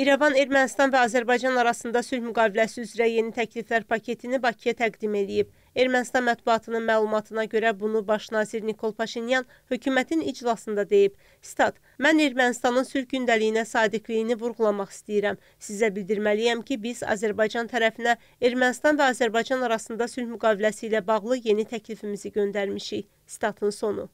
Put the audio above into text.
İrəvan Ermənistan və Azərbaycan arasında sülh müqaviləsi üzrə yeni təkliflər paketini Bakıya təqdim edib. Ermənistan mətbuatının məlumatına görə bunu baş nazir Nikol Paşinyan hökumətin iclasında deyib. Stat: "Mən Ermənistanın sülh gündəliyinə sadiqliyini vurğulamaq istəyirəm. Sizə bildirməliyəm ki, biz Azərbaycan tərəfinə Ermənistan və Azərbaycan arasında sülh müqaviləsi ilə bağlı yeni təklifimizi göndərmişik." Statın sonu.